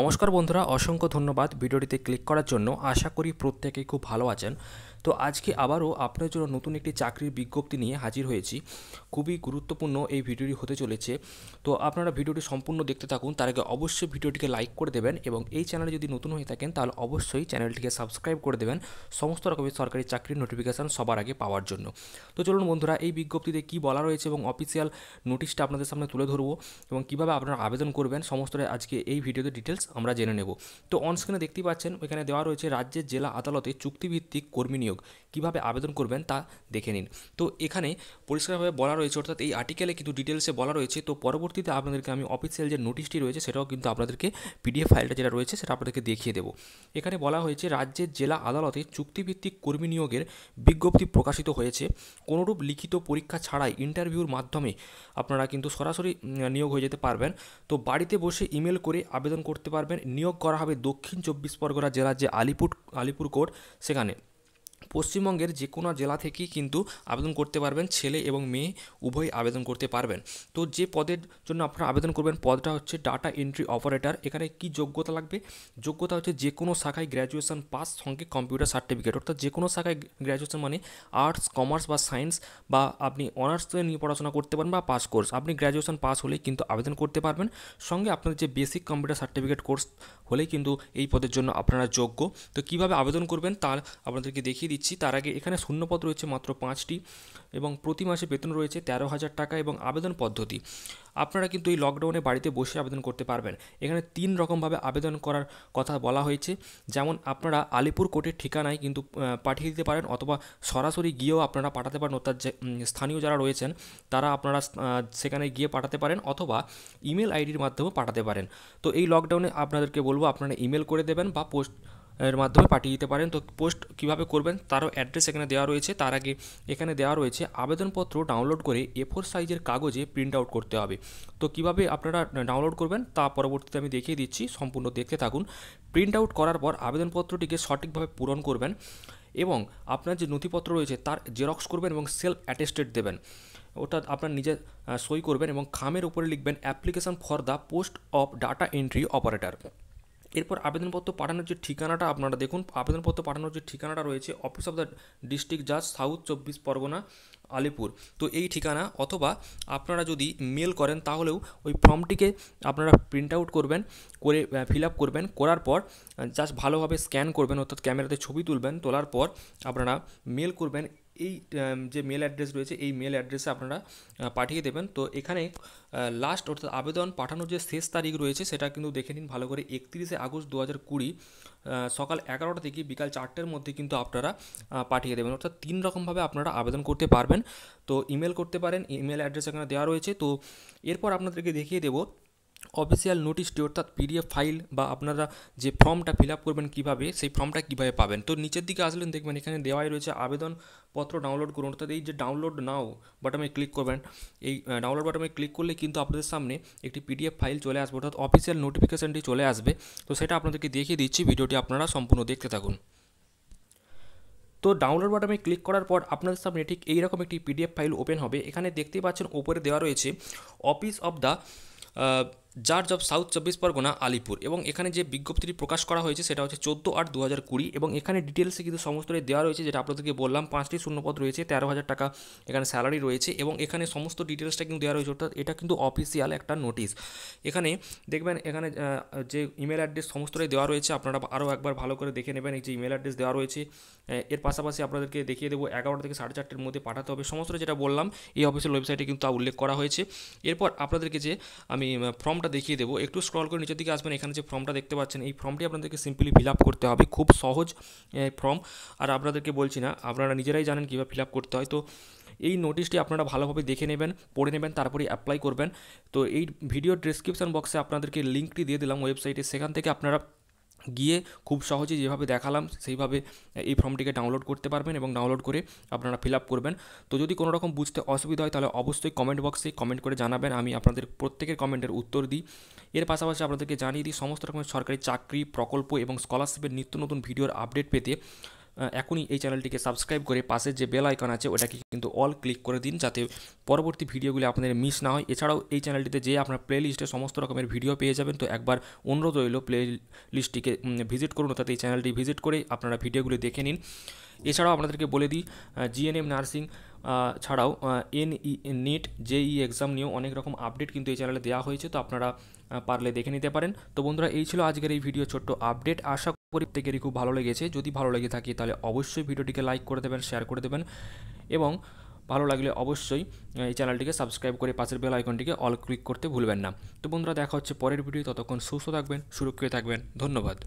নমস্কার বন্ধুরা অসংখ্য ধন্যবাদ ভিডিওটিতে ক্লিক করার জন্য আশা করি প্রত্যেকেই খুব ভালো আছেন তো আজকে আবারও আপনার জন্য নতুন একটি চাকরির বিজ্ঞপ্তি নিয়ে হাজির হয়েছি খুবই গুরুত্বপূর্ণ এই ভিডিওটি হতে চলেছে তো আপনারা ভিডিওটি সম্পূর্ণ দেখতে থাকুন তার আগে অবশ্যই ভিডিওটিকে লাইক করে দেবেন এবং এই চ্যানেলে যদি নতুন হয়ে থাকেন তাহলে অবশ্যই চ্যানেলটিকে সাবস্ক্রাইব করে দেবেন সমস্ত রকমের সরকারি চাকরির নোটিফিকেশান সবার আগে পাওয়ার জন্য তো চলুন বন্ধুরা এই বিজ্ঞপ্তিতে কি বলা রয়েছে এবং অফিসিয়াল নোটিশটা আপনাদের সামনে তুলে ধরবো এবং কিভাবে আপনারা আবেদন করবেন সমস্তটাই আজকে এই ভিডিওতে ডিটেলস আমরা জেনে নেব তো অনস্ক্রিনে দেখতে পাচ্ছেন ওইখানে দেওয়া রয়েছে রাজ্যের জেলা আদালতে চুক্তিভিত্তিক কর্মী নিয়োগ নিয়োগ কিভাবে আবেদন করবেন তা দেখে নিন তো এখানে পরিষ্কারভাবে বলা রয়েছে অর্থাৎ এই আর্টিকেলে কিন্তু ডিটেলসে বলা রয়েছে তো পরবর্তীতে আপনাদেরকে আমি অফিসিয়াল যে নোটিশটি রয়েছে সেটাও কিন্তু আপনাদেরকে পিডিএফ ফাইলটা যেটা রয়েছে সেটা আপনাদেরকে দেখিয়ে দেবো এখানে বলা হয়েছে রাজ্যের জেলা আদালতে চুক্তিভিত্তিক কর্মী নিয়োগের বিজ্ঞপ্তি প্রকাশিত হয়েছে কোনোরূপ লিখিত পরীক্ষা ছাড়াই ইন্টারভিউর মাধ্যমে আপনারা কিন্তু সরাসরি নিয়োগ হয়ে যেতে পারবেন তো বাড়িতে বসে ইমেল করে আবেদন করতে পারবেন নিয়োগ করা হবে দক্ষিণ চব্বিশ পরগনা জেলার যে আলিপুর আলিপুর কোর্ট সেখানে পশ্চিমবঙ্গের যে কোনো জেলা থেকেই কিন্তু আবেদন করতে পারবেন ছেলে এবং মেয়ে উভয়ই আবেদন করতে পারবেন তো যে পদের জন্য আপনারা আবেদন করবেন পদটা হচ্ছে ডাটা এন্ট্রি অপারেটর এখানে কি যোগ্যতা লাগবে যোগ্যতা হচ্ছে যে কোনো শাখায় গ্র্যাজুয়েশন পাস সঙ্গে কম্পিউটার সার্টিফিকেট অর্থাৎ যে কোনো শাখায় গ্র্যাজুয়েশন মানে আর্টস কমার্স বা সায়েন্স বা আপনি অনার্স নিয়ে পড়াশোনা করতে পারেন বা পাস কোর্স আপনি গ্র্যাজুয়েশন পাস হলেই কিন্তু আবেদন করতে পারবেন সঙ্গে আপনাদের যে বেসিক কম্পিউটার সার্টিফিকেট কোর্স হলেই কিন্তু এই পদের জন্য আপনারা যোগ্য তো কিভাবে আবেদন করবেন তার আপনাদেরকে দেখিয়ে দেখিয়ে দিচ্ছি তার আগে এখানে শূন্যপদ রয়েছে মাত্র পাঁচটি এবং প্রতি মাসে বেতন রয়েছে তেরো হাজার টাকা এবং আবেদন পদ্ধতি আপনারা কিন্তু এই লকডাউনে বাড়িতে বসে আবেদন করতে পারবেন এখানে তিন রকমভাবে আবেদন করার কথা বলা হয়েছে যেমন আপনারা আলিপুর কোর্টের ঠিকানায় কিন্তু পাঠিয়ে দিতে পারেন অথবা সরাসরি গিয়েও আপনারা পাঠাতে পারেন অর্থাৎ যে স্থানীয় যারা রয়েছেন তারা আপনারা সেখানে গিয়ে পাঠাতে পারেন অথবা ইমেল আইডির মাধ্যমে পাঠাতে পারেন তো এই লকডাউনে আপনাদেরকে বলবো আপনারা ইমেল করে দেবেন বা পোস্ট এর মাধ্যমে পাঠিয়ে দিতে পারেন তো পোস্ট কিভাবে করবেন তারও অ্যাড্রেস এখানে দেওয়া রয়েছে তার আগে এখানে দেওয়া রয়েছে আবেদনপত্র ডাউনলোড করে এ ফোর সাইজের কাগজে প্রিন্ট আউট করতে হবে তো কিভাবে আপনারা ডাউনলোড করবেন তা পরবর্তীতে আমি দেখিয়ে দিচ্ছি সম্পূর্ণ দেখতে থাকুন প্রিন্ট আউট করার পর আবেদনপত্রটিকে সঠিকভাবে পূরণ করবেন এবং আপনার যে নথিপত্র রয়েছে তার জেরক্স করবেন এবং সেলফ অ্যাটেস্টেড দেবেন ওটা আপনার নিজে সই করবেন এবং খামের উপরে লিখবেন application for the post of data entry operator এরপর আবেদনপত্র পাঠানোর যে ঠিকানাটা আপনারা দেখুন আবেদনপত্র পাঠানোর যে ঠিকানাটা রয়েছে অফিস অফ দ্য ডিস্ট্রিক্ট জাজ সাউথ চব্বিশ পরগনা আলিপুর তো এই ঠিকানা অথবা আপনারা যদি মেল করেন তাহলেও ওই ফর্মটিকে আপনারা প্রিন্ট আউট করবেন করে ফিল আপ করবেন করার পর জাস্ট ভালোভাবে স্ক্যান করবেন অর্থাৎ ক্যামেরাতে ছবি তুলবেন তোলার পর আপনারা মেল করবেন এই যে মেল অ্যাড্রেস রয়েছে এই মেল অ্যাড্রেসে আপনারা পাঠিয়ে দেবেন তো এখানে লাস্ট অর্থাৎ আবেদন পাঠানোর যে শেষ তারিখ রয়েছে সেটা কিন্তু দেখে নিন ভালো করে একত্রিশে আগস্ট দু হাজার কুড়ি সকাল এগারোটা থেকে বিকাল চারটের মধ্যে কিন্তু আপনারা পাঠিয়ে দেবেন অর্থাৎ তিন রকমভাবে আপনারা আবেদন করতে পারবেন তো ইমেল করতে পারেন ইমেল অ্যাড্রেস এখানে দেওয়া রয়েছে তো এরপর আপনাদেরকে দেখিয়ে দেবো অফিশিয়াল নোটিশটি অর্থাৎ পিডিএফ ফাইল বা আপনারা যে ফর্মটা ফিলআপ করবেন কিভাবে সেই ফর্মটা কিভাবে পাবেন তো নিচের দিকে আসলে দেখবেন এখানে দেওয়া রয়েছে আবেদন পত্র ডাউনলোড করুন অর্থাৎ এই যে ডাউনলোড নাও বাটন এ ক্লিক করবেন এই ডাউনলোড বাটনে ক্লিক করলে কিন্তু আপনাদের সামনে একটি পিডিএফ ফাইল চলে আসবে অর্থাৎ অফিশিয়াল নোটিফিকেশনটি চলে আসবে তো সেটা আপনাদেরকে দেখিয়ে দিচ্ছি ভিডিওটি আপনারা সম্পূর্ণ দেখতে থাকুন তো ডাউনলোড বাটনে ক্লিক করার পর আপনাদের সামনে ঠিক এই রকম একটি পিডিএফ ফাইল ওপেন হবে এখানে দেখতে পাচ্ছেন উপরে দেওয়া রয়েছে office of the judge of south চব্বিশ পরগনা আলিপুর এবং এখানে যে বিজ্ঞপ্তিটি প্রকাশ করা হয়েছে সেটা হচ্ছে চোদ্দো আট দু হাজার কুড়ি এবং এখানে ডিটেলসে কিন্তু সমস্তটাই দেওয়া রয়েছে যেটা আপনাদেরকে বললাম পাঁচটি শূন্যপদ রয়েছে তেরো হাজার টাকা এখানে স্যালারি রয়েছে এবং এখানে সমস্ত ডিটেলসটা কিন্তু দেওয়া রয়েছে অর্থাৎ এটা কিন্তু অফিসিয়াল একটা নোটিশ এখানে দেখবেন এখানে যে ইমেল অ্যাড্রেস সমস্তটাই দেওয়া রয়েছে আপনারা আরও একবার ভালো করে দেখে নেবেন এই যে ইমেল অ্যাড্রেস দেওয়া রয়েছে এর পাশাপাশি আপনাদেরকে দেখিয়ে দেবো এগারোটা থেকে সাড়ে চারটের মধ্যে পাঠাতে হবে সমস্তটা যেটা বললাম এই অফিসের ওয়েবসাইটে কিন্তু তা উল্লেখ করা হয়েছে এরপর আপনাদেরকে যে আমি ফর্মটা ফর্মটা দেখিয়ে দেবো একটু স্ক্রল করে নিচের দিকে আসবেন এখানে যে ফর্মটা দেখতে পাচ্ছেন এই ফর্মটি আপনাদেরকে সিম্পলি ফিল আপ করতে হবে খুব সহজ ফর্ম আর আপনাদেরকে বলছি না আপনারা নিজেরাই জানেন কীভাবে ফিল আপ করতে হয় তো এই নোটিশটি আপনারা ভালোভাবে দেখে নেবেন পড়ে নেবেন তারপরে অ্যাপ্লাই করবেন তো এই ভিডিও ডিসক্রিপশান বক্সে আপনাদেরকে লিঙ্কটি দিয়ে দিলাম ওয়েবসাইটে সেখান থেকে আপনারা গিয়ে খুব সহজে যেভাবে দেখালাম সেইভাবে এই ফর্মটিকে ডাউনলোড করতে পারবেন এবং ডাউনলোড করে আপনারা ফিল করবেন তো যদি কোনো রকম বুঝতে অসুবিধা হয় তাহলে অবশ্যই কমেন্ট বক্সে কমেন্ট করে জানাবেন আমি আপনাদের প্রত্যেকের কমেন্টের উত্তর দিই এর পাশাপাশি আপনাদেরকে জানিয়ে দিই সমস্ত রকমের সরকারি চাকরি প্রকল্প এবং স্কলারশিপের নিত্য নতুন ভিডিওর আপডেট পেতে এখনই এই চ্যানেলটিকে সাবস্ক্রাইব করে পাশে যে বেল আইকন আছে ওটাকে কিন্তু অল ক্লিক করে দিন যাতে পরবর্তী ভিডিওগুলি আপনাদের মিস না হয় এছাড়াও এই চ্যানেলটিতে যে আপনার প্লে লিস্টে সমস্ত রকমের ভিডিও পেয়ে যাবেন তো একবার অনুরোধ রইল প্লে লিস্টটিকে ভিজিট করুন অর্থাৎ এই চ্যানেলটি ভিজিট করে আপনারা ভিডিওগুলি দেখে নিন এছাড়াও আপনাদেরকে বলে দিই জিএনএম নার্সিং ছাড়াও এনই নেট জেই এক্সাম নিয়েও অনেক রকম আপডেট কিন্তু এই চ্যানেলে দেওয়া হয়েছে তো আপনারা পারলে দেখে নিতে পারেন তো বন্ধুরা এই ছিল আজকের এই ভিডিও ছোট্ট আপডেট আশা প্রত্যেকেরই খুব ভালো লেগেছে যদি ভালো লেগে থাকে তাহলে অবশ্যই ভিডিওটিকে লাইক করে দেবেন শেয়ার করে দেবেন এবং ভালো লাগলে অবশ্যই এই চ্যানেলটিকে সাবস্ক্রাইব করে পাশের বেল আইকনটিকে অল ক্লিক করতে ভুলবেন না তো বন্ধুরা দেখা হচ্ছে পরের ভিডিও ততক্ষণ সুস্থ থাকবেন সুরক্ষিত থাকবেন ধন্যবাদ